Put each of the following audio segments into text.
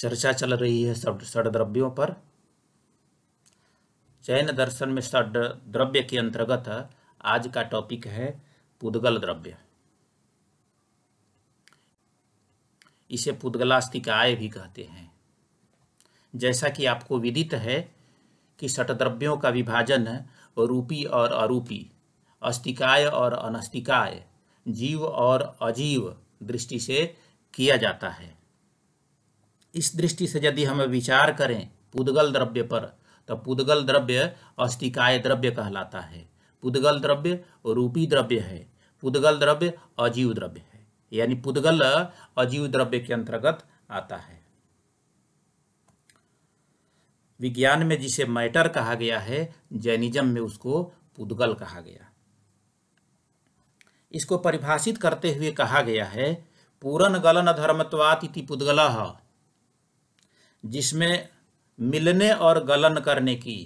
चर्चा चल रही है द्रव्यों पर जैन दर्शन में सड द्रव्य के अंतर्गत आज का टॉपिक है पुद्गल द्रव्य इसे आय भी कहते हैं जैसा कि आपको विदित है कि द्रव्यों का विभाजन रूपी और अरूपी अस्तिकाय और अनस्तिकाय जीव और अजीव दृष्टि से किया जाता है इस दृष्टि से यदि हम विचार करें पुदगल द्रव्य पर तो पुदगल द्रव्य अस्थिकाय द्रव्य कहलाता है पुदगल द्रव्य रूपी द्रव्य है पुदगल द्रव्य अजीव द्रव्य है यानी पुदगल अजीव द्रव्य के अंतर्गत आता है विज्ञान में जिसे मैटर कहा गया है जैनिज्म में उसको पुदगल कहा गया इसको परिभाषित करते हुए कहा गया है पूरन गलन धर्मत्वात इति पुद्गल जिसमें मिलने और गलन करने की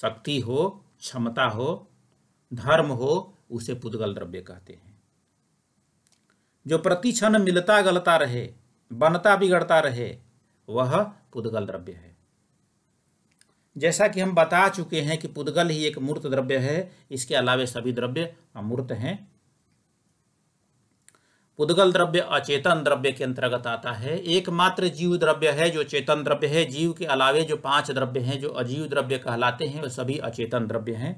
शक्ति हो क्षमता हो धर्म हो उसे पुद्गल द्रव्य कहते हैं जो प्रतिक्षण मिलता गलता रहे बनता बिगड़ता रहे वह पुद्गल द्रव्य है जैसा कि हम बता चुके हैं कि पुद्गल ही एक मूर्त द्रव्य है इसके अलावे सभी द्रव्य अमूर्त हैं उद्गल द्रव्य अचेतन द्रव्य के अंतर्गत आता है एकमात्र जीव द्रव्य है जो चेतन द्रव्य है जीव के अलावे जो पांच द्रव्य हैं जो अजीव द्रव्य कहलाते हैं वो सभी अचेतन द्रव्य हैं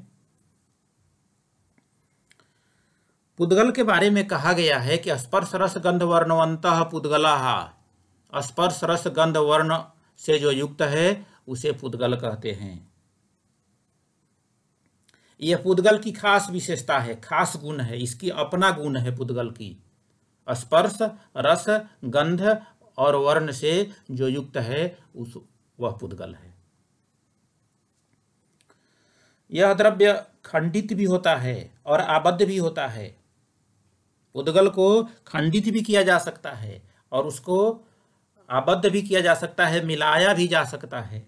पुद्गल के बारे में कहा गया है कि स्पर्श रस गंध वर्णवंत पुद्गला स्पर्श रस गंध वर्ण से जो युक्त है उसे पुद्गल कहते हैं यह पुद्गल की खास विशेषता है खास गुण है इसकी अपना गुण है पुद्गल की स्पर्श रस गंध और वर्ण से जो युक्त है उस वह पुद्गल है यह द्रव्य खंडित भी होता है और आबद्ध भी होता है उद्गल को खंडित भी किया जा सकता है और उसको आबद्ध भी किया जा सकता है मिलाया भी जा सकता है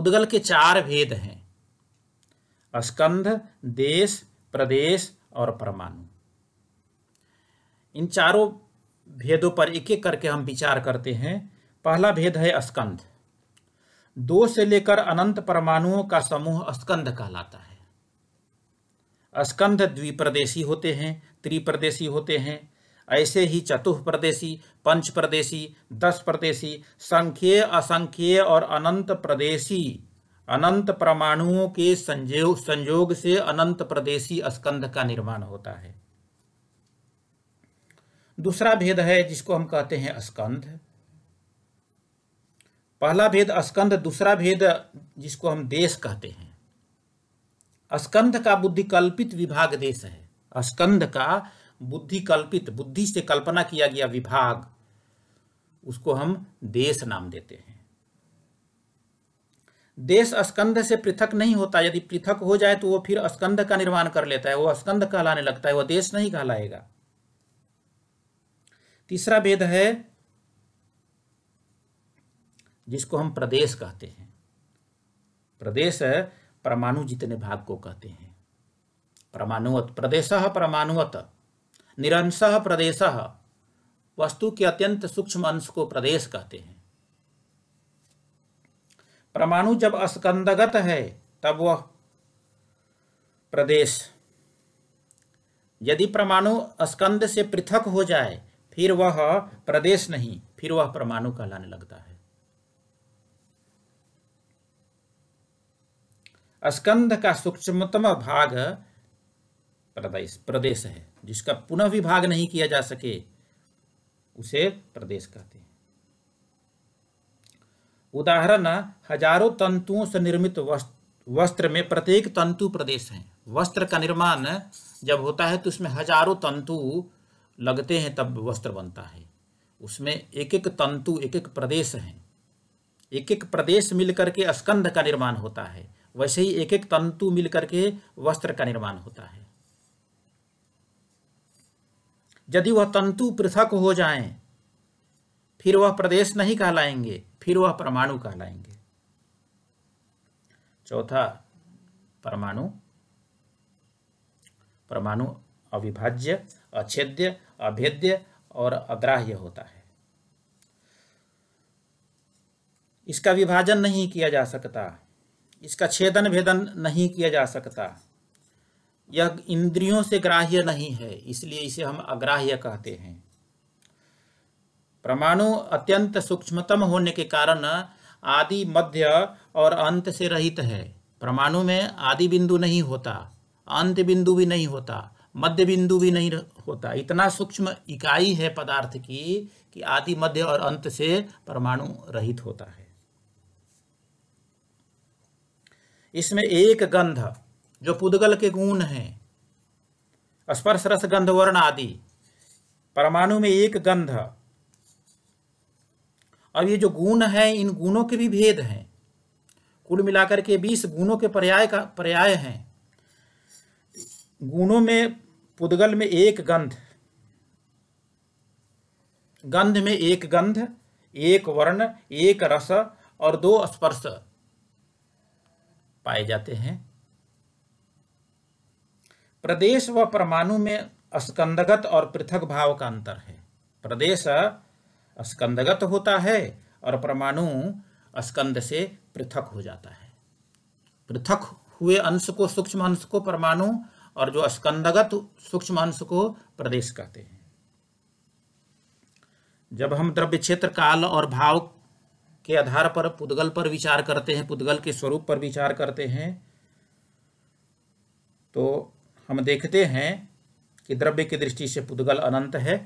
उद्गल के चार भेद हैं स्कंध देश प्रदेश और परमाणु इन चारों भेदों पर एक एक करके हम विचार करते हैं पहला भेद है स्कंद दो से लेकर अनंत परमाणुओं का समूह स्कंद कहलाता है स्कंध द्विप्रदेशी होते हैं त्रिप्रदेशी होते हैं ऐसे ही चतुः प्रदेशी पंच प्रदेशी दस प्रदेशी संख्य असंख्य और अनंत प्रदेशी अनंत परमाणुओं के संजोग संयोग से अनंत प्रदेशी स्कंध का निर्माण होता है दूसरा भेद है जिसको हम कहते हैं स्कंध पहला भेद स्कंध दूसरा भेद जिसको हम देश कहते हैं स्कंध का बुद्धिकल्पित विभाग देश है स्कंध का बुद्धिकल्पित बुद्धि से कल्पना किया गया विभाग उसको हम देश नाम देते हैं देश स्कंध से पृथक नहीं होता यदि पृथक हो जाए तो वो फिर स्कंध का निर्माण कर लेता है वो स्कंध कहलाने लगता है वो देश नहीं कहलाएगा तीसरा वेद है जिसको हम प्रदेश कहते हैं प्रदेश है परमाणु जितने भाग को कहते हैं परमाणुवत प्रदेश परमाणुवत निरंश प्रदेश वस्तु के अत्यंत सूक्ष्म अंश को प्रदेश कहते हैं परमाणु जब अस्कंदगत है तब वह प्रदेश यदि परमाणु अस्कंद से पृथक हो जाए फिर वह प्रदेश नहीं फिर वह परमाणु कहलाने लगता है स्कंध का सूक्ष्मतम भाग प्रदेश प्रदेश है जिसका पुनः विभाग नहीं किया जा सके उसे प्रदेश कहते हैं उदाहरण हजारों तंतुओं से निर्मित वस्त्र में प्रत्येक तंतु प्रदेश है वस्त्र का निर्माण जब होता है तो उसमें हजारों तंतु लगते हैं तब वस्त्र बनता है उसमें एक एक तंतु एक एक प्रदेश हैं एक एक प्रदेश मिलकर के स्कंध का निर्माण होता है वैसे ही एक एक तंतु मिलकर के वस्त्र का निर्माण होता है यदि वह तंतु पृथक हो जाएं, फिर वह प्रदेश नहीं कहलाएंगे फिर वह परमाणु कहलाएंगे चौथा परमाणु परमाणु अविभाज्य अच्छेद्य अभेद्य और अग्राह्य होता है इसका विभाजन नहीं किया जा सकता इसका छेदन भेदन नहीं किया जा सकता यह इंद्रियों से ग्राह्य नहीं है इसलिए इसे हम अग्राह्य कहते हैं परमाणु अत्यंत सूक्ष्मतम होने के कारण आदि मध्य और अंत से रहित है परमाणु में आदि बिंदु नहीं होता अंत बिंदु भी नहीं होता मध्य बिंदु भी नहीं होता इतना सूक्ष्म इकाई है पदार्थ की कि आदि मध्य और अंत से परमाणु रहित होता है इसमें एक गंध जो पुदगल के गुण हैं स्पर्श रस गंध वर्ण आदि परमाणु में एक गंध और ये जो गुण है इन गुणों के भी भेद हैं कुल मिलाकर के बीस गुणों के पर्याय का पर्याय हैं गुणों में पुद्गल में एक गंध गंध में एक गंध एक वर्ण एक रस और दो स्पर्श पाए जाते हैं प्रदेश व परमाणु में स्कंदगत और पृथक भाव का अंतर है प्रदेश स्कंदगत होता है और परमाणु स्कंद से पृथक हो जाता है पृथक हुए अंश को सूक्ष्म अंश को परमाणु और जो स्कंदगत सूक्ष्म अंश को प्रदेश कहते हैं जब हम द्रव्य क्षेत्र काल और भाव के आधार पर पुद्गल पर विचार करते हैं पुद्गल के स्वरूप पर विचार करते हैं तो हम देखते हैं कि द्रव्य की दृष्टि से पुद्गल अनंत है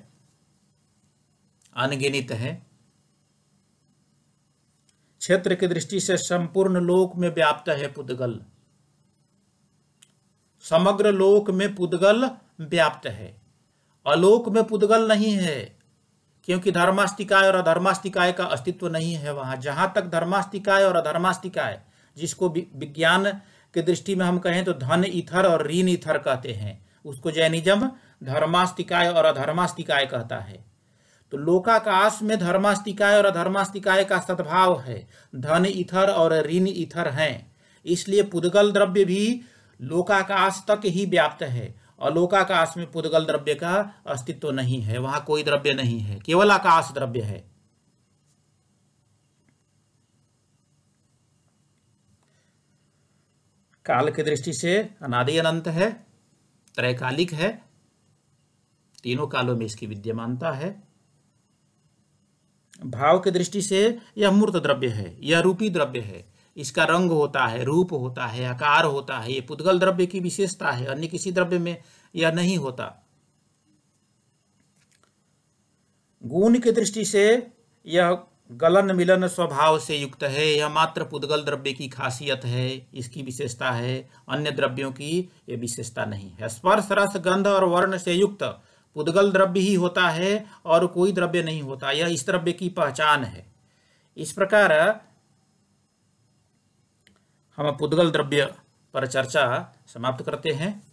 अनगिनित है क्षेत्र की दृष्टि से संपूर्ण लोक में व्याप्त है पुद्गल समग्र लोक में पुद्गल व्याप्त है अलोक में पुद्गल नहीं है क्योंकि धर्मास्तिकाय और अधर्मास्तिकाय का अस्तित्व नहीं है वहां जहां तक धर्मास्तिकाय और अधर्मास्तिकाय जिसको विज्ञान की दृष्टि में हम कहें तो धन इथर और ऋण इथर कहते हैं उसको जैनिज्म धर्मास्तिकाय और अधर्मास्तिकाय कहता है तो लोकाकाश में धर्मास्तिकाय और अधर्मास्तिकाय का सद्भाव है धन इथर और ऋण इथर हैं इसलिए पुद्गल द्रव्य भी लोकाकाश तक ही व्याप्त है और लोकाकाश में पुद्गल द्रव्य का अस्तित्व नहीं है वहां कोई द्रव्य नहीं है केवल आकाश द्रव्य है काल की दृष्टि से अनादि अनंत है त्रैकालिक है तीनों कालों में इसकी विद्यमानता है भाव की दृष्टि से यह मूर्त द्रव्य है यह रूपी द्रव्य है इसका रंग होता है रूप होता है आकार होता है ये पुद्गल द्रव्य की विशेषता है अन्य किसी द्रव्य में यह नहीं होता गुण की दृष्टि से यह गलन मिलन स्वभाव से युक्त है यह मात्र पुद्गल द्रव्य की खासियत है इसकी विशेषता है अन्य द्रव्यों की यह विशेषता नहीं है स्पर्श रस गंध और वर्ण से युक्त पुद्गल द्रव्य ही होता है और कोई द्रव्य नहीं होता यह इस द्रव्य की पहचान है इस प्रकार हम पुद्गल द्रव्य पर चर्चा समाप्त करते हैं